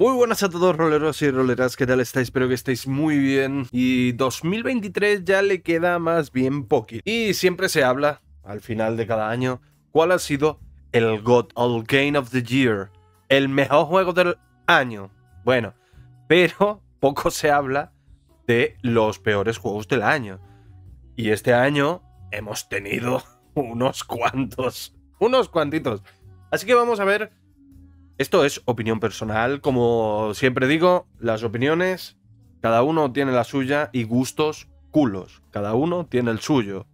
Muy buenas a todos roleros y roleras, ¿qué tal estáis? Espero que estéis muy bien y 2023 ya le queda más bien poquito. Y siempre se habla, al final de cada año, cuál ha sido el God All Game of the Year, el mejor juego del año. Bueno, pero poco se habla de los peores juegos del año. Y este año hemos tenido unos cuantos, unos cuantitos. Así que vamos a ver esto es opinión personal, como siempre digo, las opiniones, cada uno tiene la suya y gustos culos, cada uno tiene el suyo.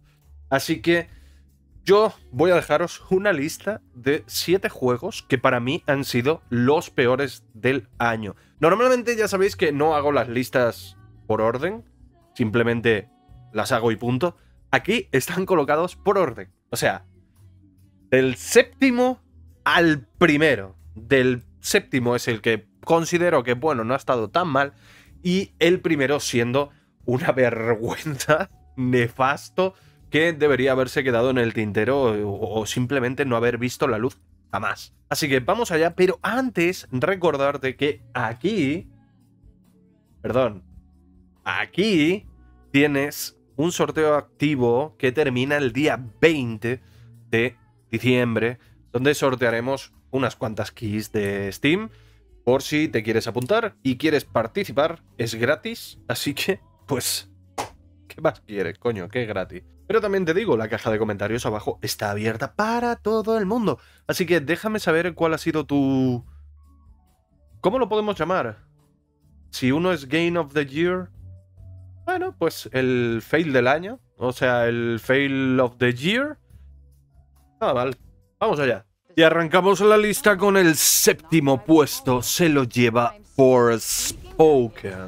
Así que yo voy a dejaros una lista de siete juegos que para mí han sido los peores del año. Normalmente ya sabéis que no hago las listas por orden, simplemente las hago y punto. Aquí están colocados por orden, o sea, del séptimo al primero del séptimo es el que considero que, bueno, no ha estado tan mal, y el primero siendo una vergüenza, nefasto, que debería haberse quedado en el tintero o, simplemente no haber visto la luz jamás. Así que vamos allá, pero antes recordarte que aquí, perdón, aquí tienes un sorteo activo que termina el día 20 de diciembre, donde sortearemos unas cuantas keys de Steam por si te quieres apuntar y quieres participar. Es gratis, así que, pues, ¿qué más quieres, coño? Que gratis. Pero también te digo, la caja de comentarios abajo está abierta para todo el mundo. Así que déjame saber cuál ha sido tu... ¿Cómo lo podemos llamar? Si uno es Game of the Year, bueno, pues el fail del año, o sea, el fail of the year. Ah, vale Vamos allá. Y arrancamos la lista con el séptimo puesto. Se lo lleva Forspoken.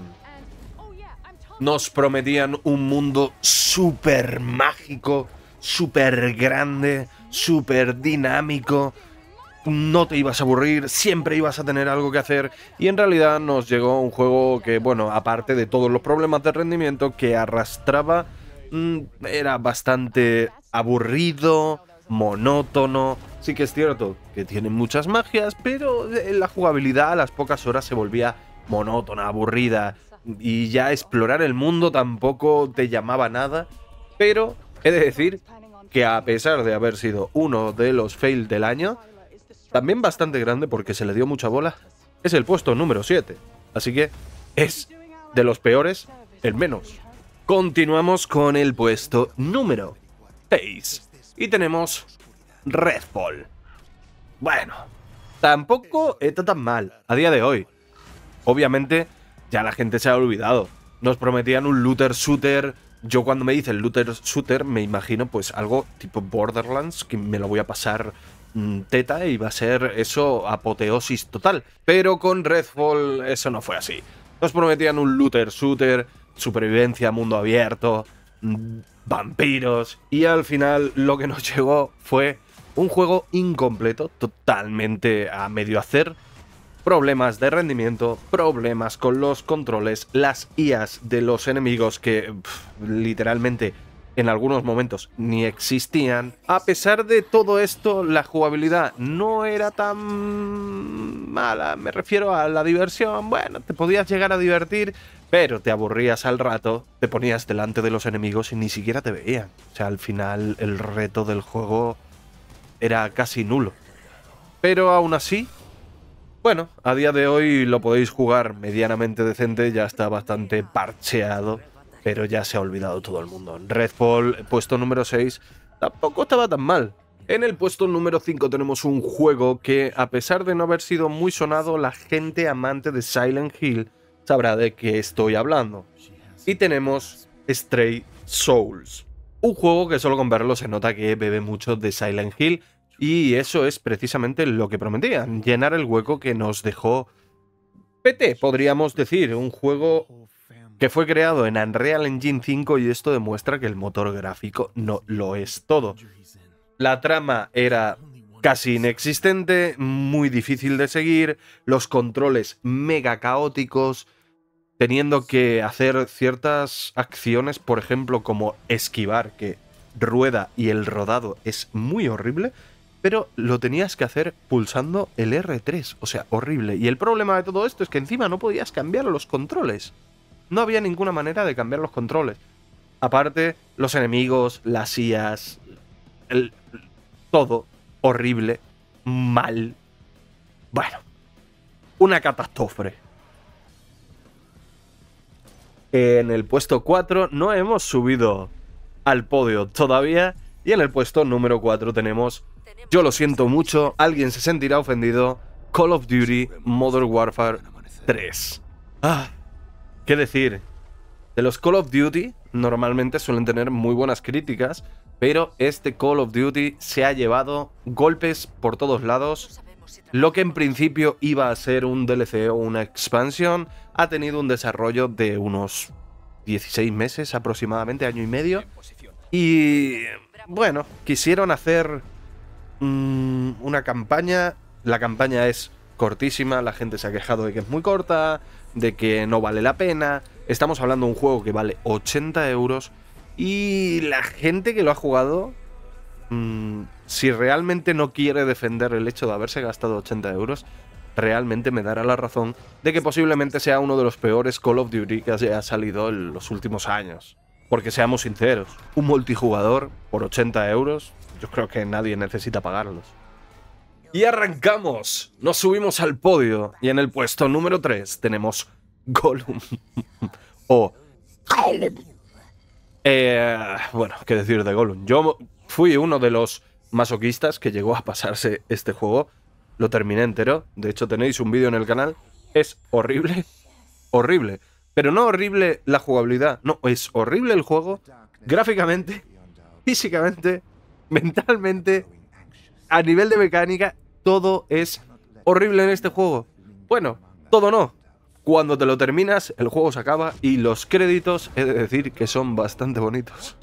Nos prometían un mundo súper mágico, súper grande, súper dinámico. No te ibas a aburrir, siempre ibas a tener algo que hacer. Y en realidad nos llegó un juego que, bueno, aparte de todos los problemas de rendimiento que arrastraba, mm, era bastante aburrido, monótono. Sí que es cierto que tiene muchas magias, pero eh, la jugabilidad a las pocas horas se volvía monótona, aburrida, y ya explorar el mundo tampoco te llamaba nada. Pero he de decir que a pesar de haber sido uno de los fail del año, también bastante grande porque se le dio mucha bola, es el puesto número 7. Así que es de los peores el menos. Continuamos con el puesto número 6. Y tenemos Redfall. Bueno, tampoco está tan mal a día de hoy. Obviamente, ya la gente se ha olvidado. Nos prometían un looter shooter. Yo cuando me dicen looter shooter me imagino pues algo tipo Borderlands, que me lo voy a pasar mm, teta y va a ser eso apoteosis total. Pero con Redfall eso no fue así. Nos prometían un looter shooter, supervivencia, mundo abierto, mm, vampiros. Y al final lo que nos llegó fue un juego incompleto, totalmente a medio hacer. Problemas de rendimiento, problemas con los controles, las IAs de los enemigos que literalmente en algunos momentos ni existían. A pesar de todo esto, la jugabilidad no era tan mala, me refiero a la diversión. Bueno, te podías llegar a divertir, pero te aburrías al rato, te ponías delante de los enemigos y ni siquiera te veían. O sea, al final el reto del juego era casi nulo. Pero aún así, bueno, a día de hoy lo podéis jugar medianamente decente, ya está bastante parcheado, pero ya se ha olvidado todo el mundo. Redfall, puesto número 6, tampoco estaba tan mal. En el puesto número 5 tenemos un juego que, a pesar de no haber sido muy sonado, la gente amante de Silent Hill sabrá de qué estoy hablando. Y tenemos Stray Souls, un juego que solo con verlo se nota que bebe mucho de Silent Hill y eso es precisamente lo que prometían, llenar el hueco que nos dejó PT, podríamos decir, un juego que fue creado en Unreal Engine 5 y esto demuestra que el motor gráfico no lo es todo. La trama era casi inexistente, muy difícil de seguir, los controles mega caóticos, teniendo que hacer ciertas acciones, por ejemplo, como esquivar, que rueda y el rodado es muy horrible, pero lo tenías que hacer pulsando el R3, o sea, horrible. Y el problema de todo esto es que encima no podías cambiar los controles. No había ninguna manera de cambiar los controles. Aparte, los enemigos, las sillas, todo horrible, mal. Bueno, una catástrofe en el puesto 4 no hemos subido al podio todavía. Y en el puesto número 4 tenemos, yo lo siento mucho, alguien se sentirá ofendido, Call of Duty Modern Warfare 3. Ah, ¿Qué decir? De los Call of Duty normalmente suelen tener muy buenas críticas, pero este Call of Duty se ha llevado golpes por todos lados lo que en principio iba a ser un DLC o una expansión ha tenido un desarrollo de unos 16 meses aproximadamente, año y medio. Y bueno, quisieron hacer mm, una campaña. La campaña es cortísima, la gente se ha quejado de que es muy corta, de que no vale la pena. Estamos hablando de un juego que vale 80 euros y la gente que lo ha jugado mm, si realmente no quiere defender el hecho de haberse gastado 80 euros, realmente me dará la razón de que posiblemente sea uno de los peores Call of Duty que ha salido en los últimos años. Porque seamos sinceros, un multijugador por 80 euros, yo creo que nadie necesita pagarlos. Y arrancamos, nos subimos al podio y en el puesto número 3 tenemos Gollum. o... Eh, bueno, qué decir de Gollum. Yo fui uno de los masoquistas que llegó a pasarse este juego. Lo terminé entero. De hecho, tenéis un vídeo en el canal. Es horrible. Horrible. Pero no horrible la jugabilidad. No, es horrible el juego. Gráficamente, físicamente, mentalmente, a nivel de mecánica, todo es horrible en este juego. Bueno, todo no. Cuando te lo terminas, el juego se acaba y los créditos, he de decir que son bastante bonitos.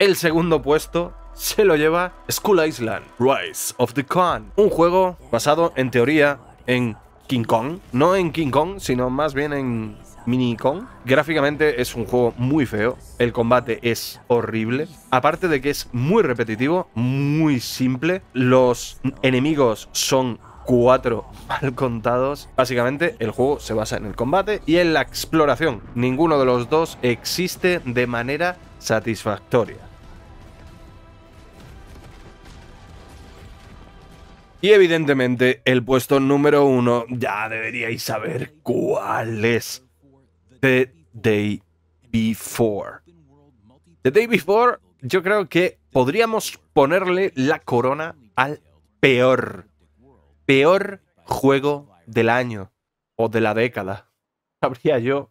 El segundo puesto se lo lleva Skull Island, Rise of the Khan, un juego basado en teoría en King Kong, no en King Kong, sino más bien en Mini Kong. Gráficamente es un juego muy feo, el combate es horrible, aparte de que es muy repetitivo, muy simple, los enemigos son cuatro mal contados. Básicamente el juego se basa en el combate y en la exploración. Ninguno de los dos existe de manera satisfactoria. Y evidentemente el puesto número uno ya deberíais saber cuál es. The Day Before. The Day Before yo creo que podríamos ponerle la corona al peor. Peor juego del año o de la década. Sabría yo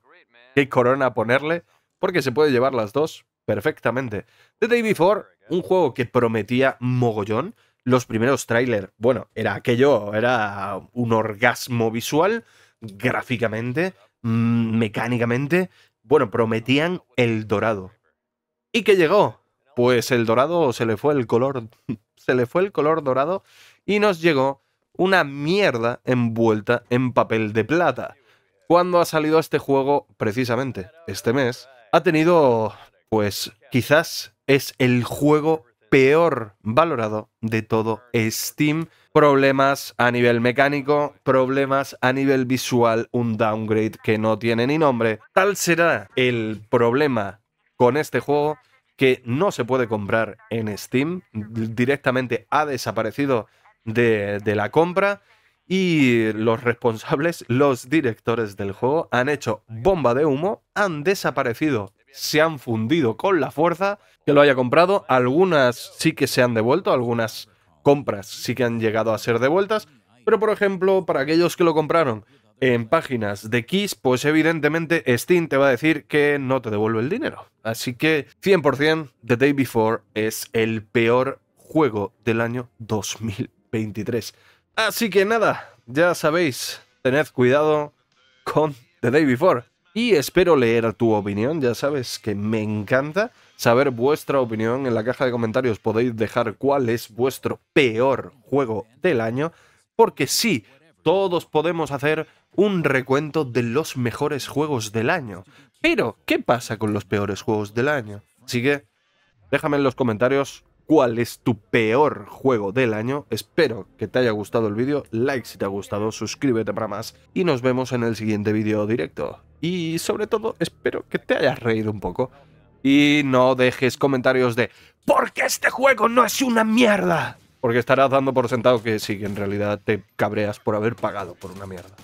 qué corona ponerle porque se puede llevar las dos, perfectamente. The Day Before, un juego que prometía mogollón. Los primeros tráiler, bueno, era aquello, era un orgasmo visual, gráficamente, mm, mecánicamente. Bueno, prometían el dorado. ¿Y qué llegó? Pues el dorado se le fue el color, se le fue el color dorado y nos llegó una mierda envuelta en papel de plata. Cuando ha salido este juego, precisamente este mes, ha tenido pues quizás es el juego peor valorado de todo Steam. Problemas a nivel mecánico, problemas a nivel visual, un downgrade que no tiene ni nombre. Tal será el problema con este juego que no se puede comprar en Steam, directamente ha desaparecido de, la compra y los responsables, los directores del juego, han hecho bomba de humo, han desaparecido se han fundido con la fuerza que lo haya comprado. Algunas sí que se han devuelto, algunas compras sí que han llegado a ser devueltas. Pero por ejemplo, para aquellos que lo compraron en páginas de Kiss, pues evidentemente Steam te va a decir que no te devuelve el dinero. Así que 100% The Day Before es el peor juego del año 2023. Así que nada, ya sabéis, tened cuidado con The Day Before. Y espero leer tu opinión, ya sabes que me encanta saber vuestra opinión. En la caja de comentarios podéis dejar cuál es vuestro peor juego del año, porque sí, todos podemos hacer un recuento de los mejores juegos del año. Pero, ¿qué pasa con los peores juegos del año? Así que, déjame en los comentarios cuál es tu peor juego del año. Espero que te haya gustado el vídeo, like si te ha gustado, suscríbete para más y nos vemos en el siguiente vídeo directo. Y sobre todo, espero que te hayas reído un poco y no dejes comentarios de ¿Por qué este juego no es una mierda? Porque estarás dando por sentado que sí, que en realidad te cabreas por haber pagado por una mierda.